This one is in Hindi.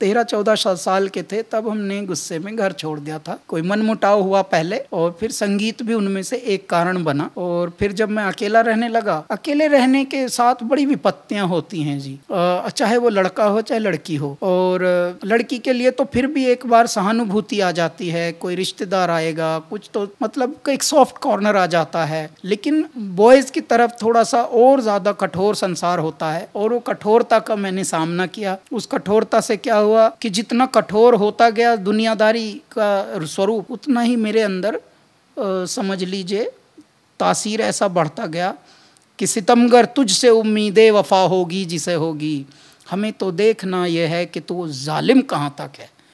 तेरह चौदह साल के थे तब हमने गुस्से में घर छोड़ दिया था कोई मनमुटाव हुआ पहले और फिर संगीत भी उनमें से एक कारण बना और फिर जब मैं अकेला रहने लगा अकेले रहने के साथ बड़ी विपत्तियां होती हैं जी चाहे वो लड़का हो चाहे लड़की हो और लड़की के लिए तो फिर भी एक बार सहानुभूति आ जाती है कोई रिश्तेदार आएगा कुछ तो मतलब एक सॉफ्ट कॉर्नर आ जाता है लेकिन बॉयज की तरफ थोड़ा सा और ज्यादा कठोर संसार होता है और वो कठोरता का मैंने सामना किया उस कठोरता से क्या हुआ कि जितना कठोर होता गया दुनियादारी का स्वरूप उतना ही मेरे अंदर समझ लीजिए तासीर ऐसा बढ़ता गया कि सितमगर तुझसे उम्मीदें वफा होगी जिसे होगी हमें तो देखना यह है कि तू जालिम कहाँ तक है